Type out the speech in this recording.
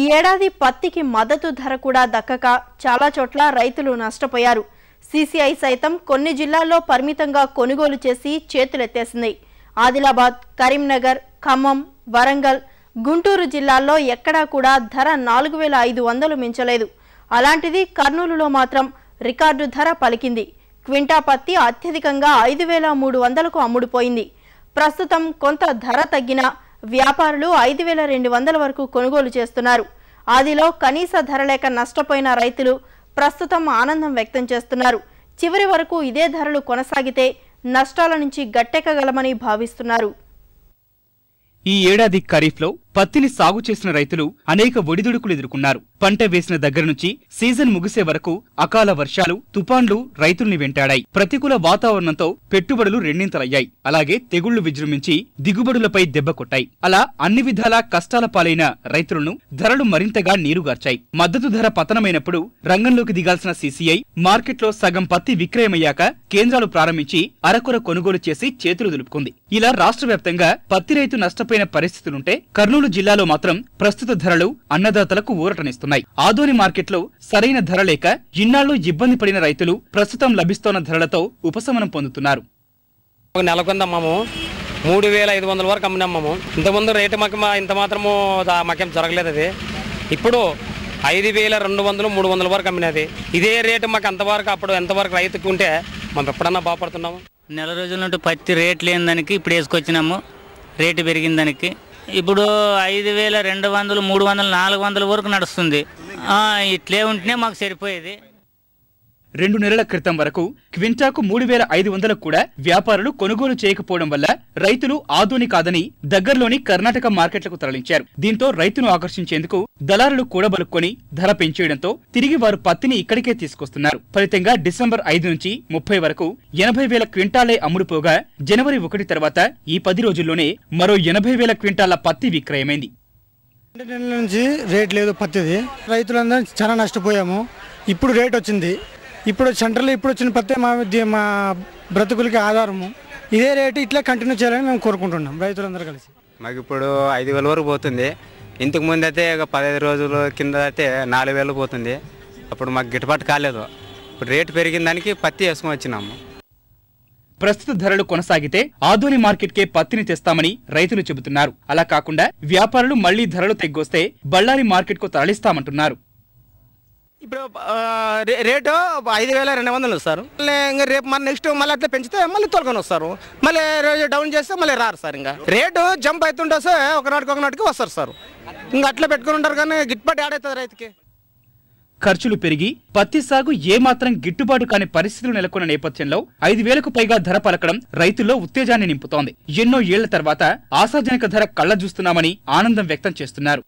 ఈ ఏడాది పత్తికి మద్దతు ధర కూడా దక్కక చాలా చోట్ల రైతులు నష్టపోయారు సీసీఐ సైతం కొన్ని జిల్లాల్లో పరిమితంగా కొనుగోలు చేసి చేతులెత్తేసింది ఆదిలాబాద్ కరీంనగర్ ఖమ్మం వరంగల్ గుంటూరు జిల్లాల్లో ఎక్కడా కూడా ధర నాలుగు వేల ఐదు వందలు మించలేదు అలాంటిది కర్నూలులో మాత్రం రికార్డు ధర పలికింది క్వింటా పత్తి అత్యధికంగా ఐదు వేల మూడు వందలకు అమ్ముడుపోయింది ప్రస్తుతం కొంత ధర తగ్గినా వ్యాపారులు ఐదు వేల రెండు వందల వరకు కొనుగోలు చేస్తున్నారు ఆదిలో కనీస ధర లేక నష్టపోయిన రైతులు ప్రస్తుతం ఆనందం వ్యక్తం చేస్తున్నారు చివరి వరకు ఇదే ధరలు కొనసాగితే నష్టాల నుంచి గట్టెక్కగలమని భావిస్తున్నారు ఈ ఏడాది ఖరీఫ్లో పత్తిని సాగు చేసిన రైతులు అనేక ఒడిదుడుకులు ఎదుర్కొన్నారు పంట వేసిన దగ్గర నుంచి సీజన్ ముగిసే వరకు అకాల వర్షాలు తుపాన్లు రైతుల్ని వెంటాడాయి ప్రతికూల వాతావరణంతో పెట్టుబడులు రెండింతలయ్యాయి అలాగే తెగుళ్లు విజృంభించి దిగుబడులపై దెబ్బ కొట్టాయి అలా అన్ని విధాలా కష్టాల పాలైన రైతులను ధరలు మరింతగా నీరుగార్చాయి మద్దతు ధర పతనమైనప్పుడు రంగంలోకి దిగాల్సిన సీసీఐ మార్కెట్లో సగం పత్తి విక్రయమయ్యాక కేంద్రాలు ప్రారంభించి అరకొర కొనుగోలు చేసి చేతులు దులుపుకుంది ఇలా రాష్ట్ర వ్యాప్తంగా పత్తి రైతు నష్టపోయిన పరిస్థితులుంటే కర్నూలు కర్నూలు జిల్లాలో మాత్రం ప్రస్తుత ధరలు అన్నదాతలకు ఊరటనిస్తున్నాయి ఆదోని మార్కెట్లో సరైన ధర లేక ఇన్నాళ్లు ఇబ్బంది పడిన రైతులు ప్రస్తుతం లభిస్తోన్న ధరలతో ఉపశమనం పొందుతున్నారు మూడు వేల ఐదు వందల వరకు అమ్మినమ్మము ఇంతకుముందు రేటు మాకు మా ఇంత మాత్రము మాకేం జరగలేదు అది ఇప్పుడు ఐదు వేల రెండు వందలు మూడు వందల వరకు అమ్మినది ఇదే రేటు మాకు అంతవరకు అప్పుడు ఎంతవరకు రైతుకు ఉంటే మేము ఎప్పుడన్నా బాగుపడుతున్నాము నెల రోజుల నుండి పత్తి రేట్ లేని దానికి ఇప్పుడు వేసుకొచ్చినాము రేటు పెరిగిన దానికి ఇప్పుడు ఐదు వేల రెండు వందలు మూడు వందలు నాలుగు వందల వరకు నడుస్తుంది ఇట్లే ఉంటేనే మాకు సరిపోయేది రెండు నెలల క్రితం వరకు క్వింటాకు మూడు వేల ఐదు వందలకు కూడా వ్యాపారులు కొనుగోలు చేయకపోవడం వల్ల రైతులు ఆధుని కాదని దగ్గరలోని కర్ణాటక మార్కెట్లకు తరలించారు దీంతో రైతును ఆకర్షించేందుకు దళారులు కూడబలుక్కొని ధర పెంచేయడంతో తిరిగి వారు పత్తిని ఇక్కడికే తీసుకొస్తున్నారు ఫలితంగా డిసెంబర్ ఐదు నుంచి ముప్పై వరకు ఎనభై వేల క్వింటాలే అమ్ముడుపోగా జనవరి ఒకటి తర్వాత ఈ పది రోజుల్లోనే మరో ఎనభై వేల క్వింటాల పత్తి విక్రయమైంది రెండు నెలల నుంచి రేట్ లేదు పత్తిది రైతులందరం చాలా నష్టపోయాము ఇప్పుడు రేట్ వచ్చింది ఇప్పుడు సెంటర్లో ఇప్పుడు వచ్చిన పత్తే మా మా బ్రతుకులకి ఆధారము ఇదే రేటు ఇట్లా కంటిన్యూ చేయాలని మేము కోరుకుంటున్నాం రైతులందరూ కలిసి మాకు ఇప్పుడు ఐదు వేల వరకు పోతుంది ఇంతకు ముందు అయితే ఒక పదహైదు రోజుల కింద అయితే నాలుగు వేలు పోతుంది అప్పుడు మాకు గిట్టుబాటు కాలేదు ఇప్పుడు రేటు పెరిగిన దానికి పత్తి వేసుకొని వచ్చినాము ప్రస్తుత ధరలు కొనసాగితే ఆధోని మార్కెట్కే పత్తిని తెస్తామని రైతులు చెబుతున్నారు అలా కాకుండా వ్యాపారులు మళ్లీ ధరలు తెగ్గొస్తే బళ్ళారి మార్కెట్కు తరలిస్తామంటున్నారు ఇప్పుడు రేటు ఐదు వేల రెండు వందలు వస్తారు ఇంకా రేపు మన నెక్స్ట్ మళ్ళీ అట్లా పెంచితే మళ్ళీ తొలగని వస్తారు మళ్ళీ డౌన్ చేస్తే మళ్ళీ రారు సార్ ఇంకా రేటు జంప్ అవుతుంటే సార్ ఒకనాటికి ఒకనాటికి వస్తారు సార్ ఇంకా అట్లా పెట్టుకుని ఉంటారు కానీ గిట్టుబాటు ఆడవుతుంది రైతుకి ఖర్చులు పెరిగి పత్తి సాగు ఏమాత్రం గిట్టుబాటు కాని పరిస్థితులు నెలకొన్న నేపథ్యంలో ఐదు వేలకు పైగా ధర పలకడం రైతుల్లో ఉత్తేజాన్ని నింపుతోంది ఎన్నో ఏళ్ల తర్వాత ఆశాజనక ధర కళ్ళ చూస్తున్నామని ఆనందం వ్యక్తం చేస్తున్నారు